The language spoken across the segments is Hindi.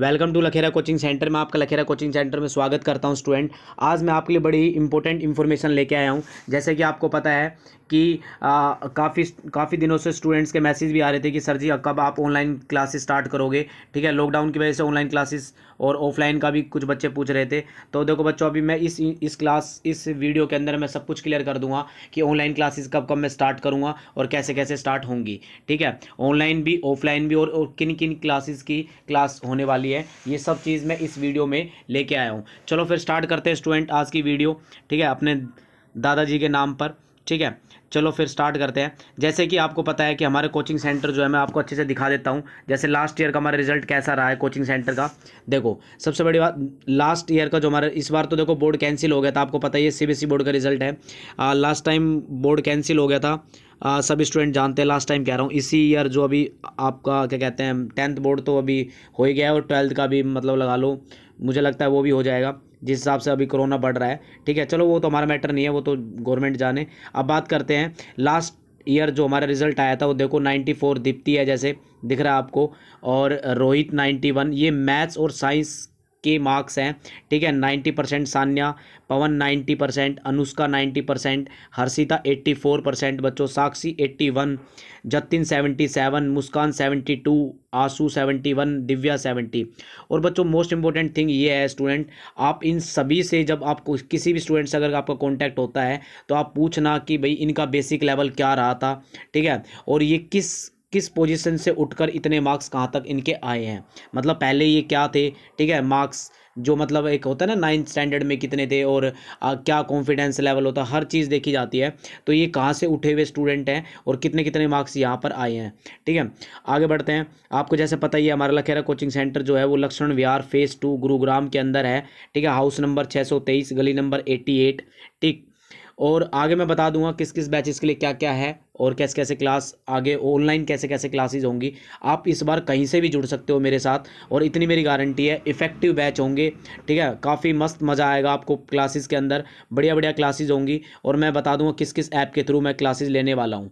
welcome to Lakhera coaching centre में आपका लखेरा कोचिंग सेंटर में स्वागत करता हूं स्टूडेंट आज मैं आपके लिए बड़ी इंपॉर्टेंट इन्फॉर्मेशन लेके आया हूं जैसे कि आपको पता है कि काफ़ी काफ़ी दिनों से स्टूडेंट्स के मैसेज भी आ रहे थे कि सर जी कब आप ऑनलाइन क्लासेस स्टार्ट करोगे ठीक है लॉकडाउन की वजह से ऑनलाइन क्लासेस और ऑफलाइन का भी कुछ बच्चे पूछ रहे थे तो देखो बच्चों अभी मैं इस इस क्लास इस वीडियो के अंदर मैं सब कुछ क्लियर कर दूंगा कि ऑनलाइन क्लासेस कब कब मैं स्टार्ट करूँगा और कैसे कैसे स्टार्ट होंगी ठीक है ऑनलाइन भी ऑफलाइन भी और, और किन किन क्लासेस की क्लास होने वाली है ये सब चीज़ मैं इस वीडियो में लेके आया हूँ चलो फिर स्टार्ट करते हैं स्टूडेंट आज की वीडियो ठीक है अपने दादाजी के नाम पर ठीक है चलो फिर स्टार्ट करते हैं जैसे कि आपको पता है कि हमारे कोचिंग सेंटर जो है मैं आपको अच्छे से दिखा देता हूँ जैसे लास्ट ईयर का हमारा रिजल्ट कैसा रहा है कोचिंग सेंटर का देखो सबसे बड़ी बात लास्ट ईयर का जो हमारा इस बार तो देखो बोर्ड कैंसिल हो गया था आपको पता ही है सी बोर्ड e का रिजल्ट है आ, लास्ट टाइम बोर्ड कैंसिल हो गया था आ, सब स्टूडेंट जानते हैं लास्ट टाइम कह रहा हूँ इसी ईयर जो अभी आपका क्या कहते हैं टेंथ बोर्ड तो अभी हो ही गया है और ट्वेल्थ का भी मतलब लगा लो मुझे लगता है वो भी हो जाएगा जिस हिसाब से अभी कोरोना बढ़ रहा है ठीक है चलो वो तो हमारा मैटर नहीं है वो तो गवर्नमेंट जाने अब बात करते हैं लास्ट ईयर जो हमारा रिजल्ट आया था वो देखो 94 दीप्ति है जैसे दिख रहा है आपको और रोहित 91 ये मैथ्स और साइंस के मार्क्स हैं ठीक है ninety percent Sanya Pawan ninety percent Anushka ninety percent Harshita eighty four percent बच्चों Sakshi eighty one Jatin seventy seven Muskan seventy two Anshu seventy one Divya seventy और बच्चों मोस्ट इंपॉर्टेंट थिंग ये है स्टूडेंट आप इन सभी से जब आप किसी भी स्टूडेंट से अगर आपका कॉन्टैक्ट होता है तो आप पूछना कि भाई इनका बेसिक लेवल क्या रहा था ठीक है और ये किस किस पोजीशन से उठकर इतने मार्क्स कहाँ तक इनके आए हैं मतलब पहले ये क्या थे ठीक है मार्क्स जो मतलब एक होता है ना नाइन्थ स्टैंडर्ड में कितने थे और आ, क्या कॉन्फिडेंस लेवल होता है हर चीज़ देखी जाती है तो ये कहाँ से उठे हुए स्टूडेंट हैं और कितने कितने मार्क्स यहाँ पर आए हैं ठीक है आगे बढ़ते हैं आपको जैसे पता ही है हमारा लखेरा कोचिंग सेंटर जो है वो लक्ष्मण विहार फेज़ टू गुरुग्राम के अंदर है ठीक है हाउस नंबर छः गली नंबर एट्टी ठीक और आगे मैं बता दूंगा किस किस बैचेस के लिए क्या क्या है और कैसे कैसे क्लास आगे ऑनलाइन कैसे कैसे क्लासेज होंगी आप इस बार कहीं से भी जुड़ सकते हो मेरे साथ और इतनी मेरी गारंटी है इफ़ेक्टिव बैच होंगे ठीक है काफ़ी मस्त मज़ा आएगा आपको क्लासेस के अंदर बढ़िया बढ़िया क्लासेज होंगी और मैं बता दूंगा किस किस ऐप के थ्रू मैं क्लासेज लेने वाला हूँ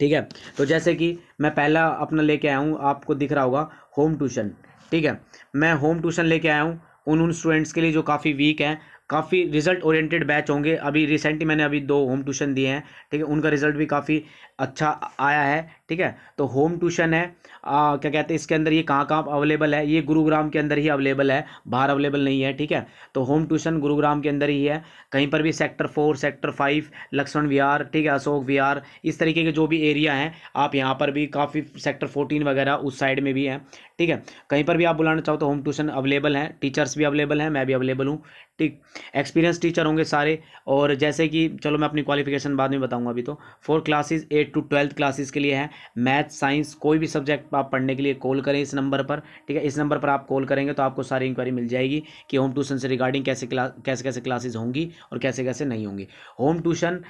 ठीक है तो जैसे कि मैं पहला अपना लेके आया हूँ आपको दिख रहा होगा होम ट्यूशन ठीक है मैं होम ट्यूशन लेके आया हूँ उन उन स्टूडेंट्स के लिए जो काफ़ी वीक हैं काफ़ी रिजल्ट ओरिएंटेड बैच होंगे अभी रिसेंटली मैंने अभी दो होम ट्यूशन दिए हैं ठीक है उनका रिजल्ट भी काफ़ी अच्छा आया है ठीक है तो होम ट्यूशन है आ, क्या कहते हैं इसके अंदर ये कहाँ कहाँ अवेलेबल है ये गुरुग्राम के अंदर ही अवेलेबल है बाहर अवेलेबल नहीं है ठीक है तो होम ट्यूशन गुरुग्राम के अंदर ही है कहीं पर भी sector four sector five Lakshman Vihar ठीक है अशोक विहार इस तरीके के जो भी एरिया हैं आप यहाँ पर भी काफ़ी सेक्टर फोर्टीन वगैरह उस साइड में भी हैं ठीक है कहीं पर भी आप बुलाना चाहो तो होम ट्यूशन अवेलेबल है टीचर्स भी अवेलेबल हैं मैं भी अवेलेबल हूँ ठीक एक्सपीरियंस टीचर होंगे सारे और जैसे कि चलो मैं अपनी क्वालिफिकेशन बाद में बताऊँगा अभी तो four classes eight to twelfth classes के लिए है मैथ साइंस कोई भी सब्जेक्ट आप पढ़ने के लिए कॉल करें इस नंबर पर ठीक है इस नंबर पर आप कॉल करेंगे तो आपको सारी इंक्वायरी मिल जाएगी कि होम ट्यूशन से रिगार्डिंग कैसे क्लास कैसे कैसे क्लासेज होंगी और कैसे कैसे नहीं होंगी होम ट्यूशन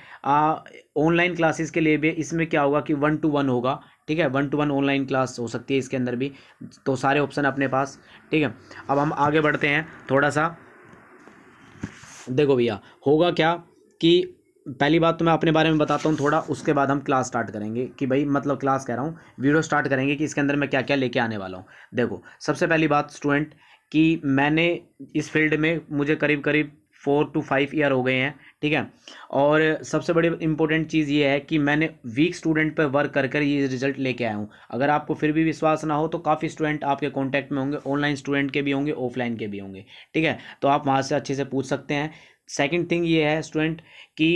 ऑनलाइन क्लासेज के लिए भी इसमें क्या होगा कि वन टू वन होगा ठीक है one to one online class हो सकती है इसके अंदर भी तो सारे ऑप्शन अपने पास ठीक है अब हम आगे बढ़ते हैं थोड़ा सा देखो भैया होगा क्या कि पहली बात तो मैं अपने बारे में बताता हूँ थोड़ा उसके बाद हम क्लास स्टार्ट करेंगे कि भाई मतलब क्लास कह रहा हूँ वीडियो स्टार्ट करेंगे कि इसके अंदर मैं क्या क्या लेके आने वाला हूँ देखो सबसे पहली बात स्टूडेंट कि मैंने इस फील्ड में मुझे करीब करीब फोर टू फाइव ईयर हो गए हैं ठीक है और सबसे बड़ी इंपॉर्टेंट चीज़ ये है कि मैंने वीक स्टूडेंट पर वर्क कर कर ये रिजल्ट लेके आया हूँ अगर आपको फिर भी विश्वास ना हो तो काफ़ी स्टूडेंट आपके कॉन्टैक्ट में होंगे ऑनलाइन स्टूडेंट के भी होंगे ऑफलाइन के भी होंगे ठीक है तो आप वहाँ से अच्छे से पूछ सकते हैं सेकेंड थिंग ये है स्टूडेंट कि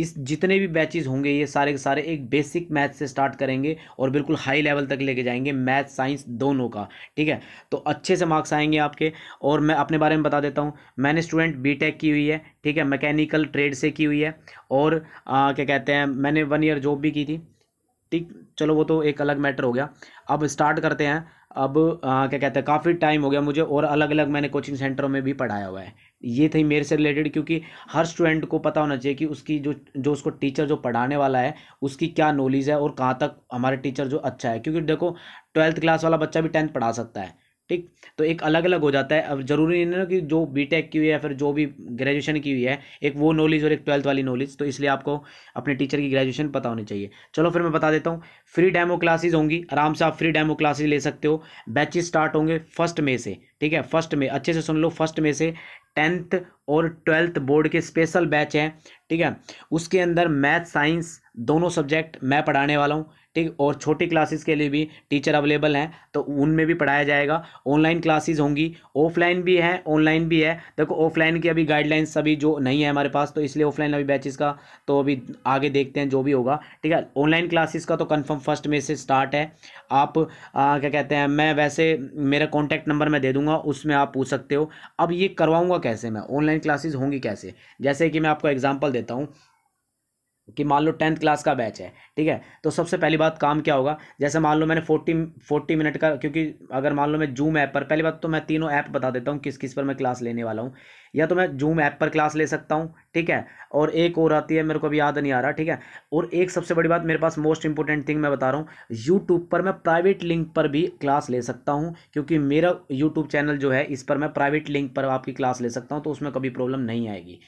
इस जितने भी बैचेज होंगे ये सारे के सारे एक बेसिक मैथ से स्टार्ट करेंगे और बिल्कुल हाई लेवल तक लेके जाएंगे मैथ साइंस दोनों का ठीक है तो अच्छे से मार्क्स आएंगे आपके और मैं अपने बारे में बता देता हूँ मैंने स्टूडेंट बीटेक की हुई है ठीक है मैकेनिकल ट्रेड से की हुई है और आ, क्या कहते हैं मैंने वन ईयर जॉब भी की थी ठीक चलो वो तो एक अलग मैटर हो गया अब स्टार्ट करते हैं अब आ, हाँ, क्या कहते हैं काफ़ी टाइम हो गया मुझे और अलग अलग मैंने कोचिंग सेंटरों में भी पढ़ाया हुआ है ये थी मेरे से रिलेटेड क्योंकि हर स्टूडेंट को पता होना चाहिए कि उसकी जो जो उसको टीचर जो पढ़ाने वाला है उसकी क्या नॉलेज है और कहाँ तक हमारे टीचर जो अच्छा है क्योंकि देखो ट्वेल्थ क्लास वाला बच्चा भी टेंथ पढ़ा सकता है ठीक तो एक अलग अलग हो जाता है अब जरूरी नहीं है ना कि जो बीटेक की हुई है फिर जो भी ग्रेजुएशन की हुई है एक वो नॉलेज और एक ट्वेल्थ वाली नॉलेज तो इसलिए आपको अपने टीचर की ग्रेजुएशन पता होनी चाहिए चलो फिर मैं बता देता हूँ फ्री डेमो क्लासेज होंगी आराम से आप फ्री डेमो क्लासेज ले सकते हो बैचेज स्टार्ट होंगे फर्स्ट मे से ठीक है फर्स्ट में अच्छे से सुन लो फर्स्ट में से टेंथ और ट्वेल्थ बोर्ड के स्पेशल बैच हैं ठीक है उसके अंदर मैथ साइंस दोनों सब्जेक्ट मैं पढ़ाने वाला हूँ ठीक और छोटी क्लासेस के लिए भी टीचर अवेलेबल हैं तो उनमें भी पढ़ाया जाएगा ऑनलाइन क्लासेस होंगी ऑफलाइन भी है ऑनलाइन भी है देखो ऑफलाइन की अभी गाइडलाइंस अभी जो नहीं है हमारे पास तो इसलिए ऑफलाइन अभी बैचेस का तो अभी आगे देखते हैं जो भी होगा ठीक है ऑनलाइन क्लासेस का तो कन्फर्म फर्स्ट में से स्टार्ट है आप आ, क्या कहते हैं मैं वैसे मेरा कॉन्टैक्ट नंबर मैं दे दूंगा उसमें आप पूछ सकते हो अब ये करवाऊँगा कैसे मैं ऑनलाइन क्लासेज होंगी कैसे जैसे कि मैं आपको एग्जाम्पल देता हूँ कि मान लो टेंथ क्लास का बैच है ठीक है तो सबसे पहली बात काम क्या होगा जैसे मान लो मैंने फोर्टी फोर्टी मिनट का क्योंकि अगर मान लो मैं जूम ऐप पर पहली बात तो मैं तीनों ऐप बता देता हूँ किस किस पर मैं क्लास लेने वाला हूँ या तो मैं जूम ऐप पर क्लास ले सकता हूँ ठीक है और एक और आती है मेरे को अभी याद नहीं आ रहा ठीक है और एक सबसे बड़ी बात मेरे पास मोस्ट इंपॉर्टेंट थिंग मैं बता रहा हूँ यूट्यूब पर मैं प्राइवेट लिंक पर भी क्लास ले सकता हूँ क्योंकि मेरा यूट्यूब चैनल जो है इस पर मैं प्राइवेट लिंक पर आपकी क्लास ले सकता हूँ तो उसमें कभी प्रॉब्लम नहीं आएगी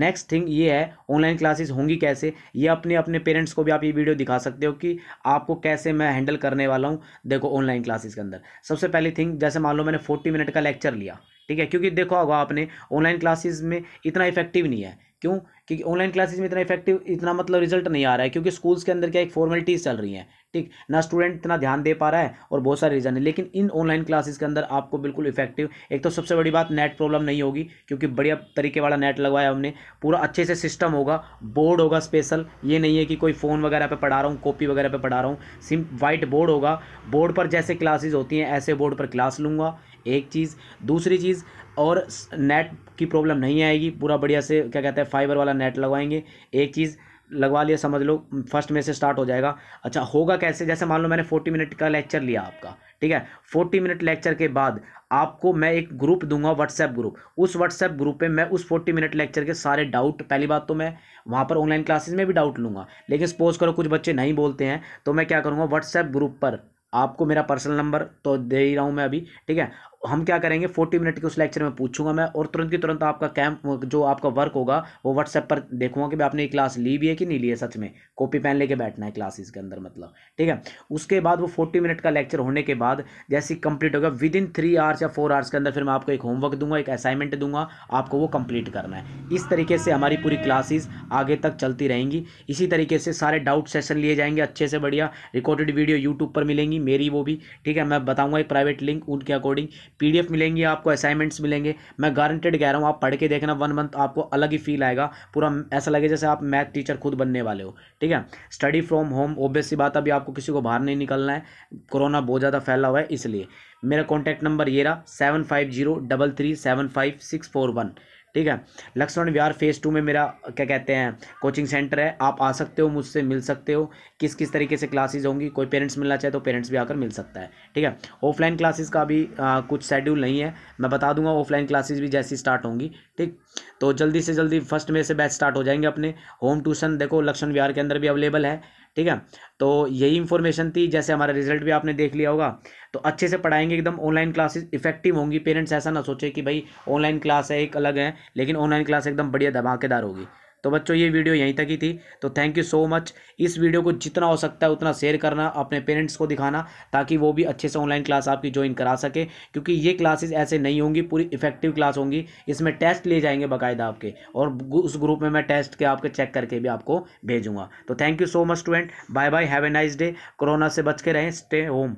नेक्स्ट थिंग ये है ऑनलाइन क्लासेस होंगी कैसे ये अपने अपने पेरेंट्स को भी आप ये वीडियो दिखा सकते हो कि आपको कैसे मैं हैंडल करने वाला हूँ देखो ऑनलाइन क्लासेस के अंदर सबसे पहली थिंग जैसे मान लो मैंने फोर्टी मिनट का लेक्चर लिया ठीक है क्योंकि देखा होगा आपने ऑनलाइन क्लासेस में इतना इफेक्टिव नहीं है क्यों क्योंकि ऑनलाइन क्लासेस में इतना इफेक्टिव इतना मतलब रिजल्ट नहीं आ रहा है क्योंकि स्कूल्स के अंदर क्या एक फॉर्मेलिटीज चल रही हैं ठीक ना स्टूडेंट इतना ध्यान दे पा रहा है और बहुत सारे रीज़न है लेकिन इन ऑनलाइन क्लासेस के अंदर आपको बिल्कुल इफेक्टिव एक तो सबसे बड़ी बात नेट प्रॉब्लम नहीं होगी क्योंकि बढ़िया तरीके वाला नेट लगवाया हमने पूरा अच्छे से सिस्टम होगा बोर्ड होगा स्पेशल ये नहीं है कि कोई फ़ोन वगैरह पर पढ़ा रहा हूँ कॉपी वगैरह पर पढ़ा रहा हूँ सिम वाइट बोर्ड होगा बोर्ड पर जैसे क्लासेज होती हैं ऐसे बोर्ड पर क्लास लूँगा एक चीज़ दूसरी चीज़ और नेट की प्रॉब्लम नहीं आएगी पूरा बढ़िया से क्या कहते हैं फाइबर वाला नेट लगवाएंगे एक चीज़ लगवा लिया समझ लो फर्स्ट में से स्टार्ट हो जाएगा अच्छा होगा कैसे जैसे मान लो मैंने फोर्टी मिनट का लेक्चर लिया आपका ठीक है फोर्टी मिनट लेक्चर के बाद आपको मैं एक ग्रुप दूंगा व्हाट्सएप ग्रुप उस व्हाट्सएप ग्रुप पे मैं उस फोर्टी मिनट लेक्चर के सारे डाउट पहली बात तो मैं वहाँ पर ऑनलाइन क्लासेस में भी डाउट लूँगा लेकिन सपोज करो कुछ बच्चे नहीं बोलते हैं तो मैं क्या करूँगा व्हाट्सएप ग्रुप पर आपको मेरा पर्सनल नंबर तो दे ही रहा हूँ मैं अभी ठीक है हम क्या करेंगे फोर्टी मिनट के उस लेक्चर में पूछूंगा मैं और तुरंत की तुरंत आपका कैंप जो आपका वर्क होगा वो व्हाट्सएप पर देखूंगा कि भाई आपने ये क्लास ली भी है कि नहीं ली है सच में कॉपी पेन लेके बैठना है क्लासेस के अंदर मतलब ठीक है उसके बाद वो फोर्टी मिनट का लेक्चर होने के बाद जैसे कंप्लीट होगा विद इन थ्री आवर्स या फोर आवर्स के अंदर फिर मैं आपको एक होमवर्क दूंगा एक असाइनमेंट दूंगा आपको वो कंप्लीट करना है इस तरीके से हमारी पूरी क्लासेज आगे तक चलती रहेंगी इसी तरीके से सारे डाउट सेशन लिए जाएंगे अच्छे से बढ़िया रिकॉर्डेड वीडियो यूट्यूब पर मिलेंगी मेरी वो भी ठीक है मैं बताऊँगा एक प्राइवेट लिंक उनके अकॉर्डिंग पीडीएफ मिलेंगी आपको असाइनमेंट्स मिलेंगे मैं गारंटेड कह रहा हूँ आप पढ़ के देखना वन मंथ आपको अलग ही फील आएगा पूरा ऐसा लगे जैसे आप मैथ टीचर खुद बनने वाले हो ठीक है स्टडी फ्रॉम होम ओबियसली बात अभी आपको किसी को बाहर नहीं निकलना है कोरोना बहुत ज़्यादा फैला हुआ है इसलिए मेरा कॉन्टैक्ट नंबर ये रहा seven five zero double three seven five six four one ठीक है लक्ष्मण विहार फेस टू में मेरा क्या कहते हैं कोचिंग सेंटर है आप आ सकते हो मुझसे मिल सकते हो किस किस तरीके से क्लासेज होंगी कोई पेरेंट्स मिलना चाहे तो पेरेंट्स भी आकर मिल सकता है ठीक है ऑफलाइन क्लासेज का भी आ, कुछ शेड्यूल नहीं है मैं बता दूंगा ऑफलाइन क्लासेज भी जैसी स्टार्ट होंगी ठीक तो जल्दी से जल्दी फर्स्ट में से बैच स्टार्ट हो जाएंगे अपने होम ट्यूशन देखो लक्ष्मण विहार के अंदर भी अवेलेबल है ठीक है तो यही इन्फॉर्मेशन थी जैसे हमारा रिजल्ट भी आपने देख लिया होगा तो अच्छे से पढ़ाएंगे एकदम ऑनलाइन क्लासेस इफेक्टिव होंगी पेरेंट्स ऐसा ना सोचे कि भाई ऑनलाइन क्लास है एक अलग है लेकिन ऑनलाइन क्लास एकदम बढ़िया धमाकेदार होगी तो बच्चों ये वीडियो यहीं तक ही थी तो थैंक यू सो मच इस वीडियो को जितना हो सकता है उतना शेयर करना अपने पेरेंट्स को दिखाना ताकि वो भी अच्छे से ऑनलाइन क्लास आपकी ज्वाइन करा सके क्योंकि ये क्लासेस ऐसे नहीं होंगी पूरी इफेक्टिव क्लास होंगी इसमें टेस्ट लिए जाएंगे बाकायदा आपके और उस ग्रुप में मैं टेस्ट के आपके चेक करके भी आपको भेजूंगा तो thank you so much student bye bye have a nice day corona से बच के रहें स्टे होम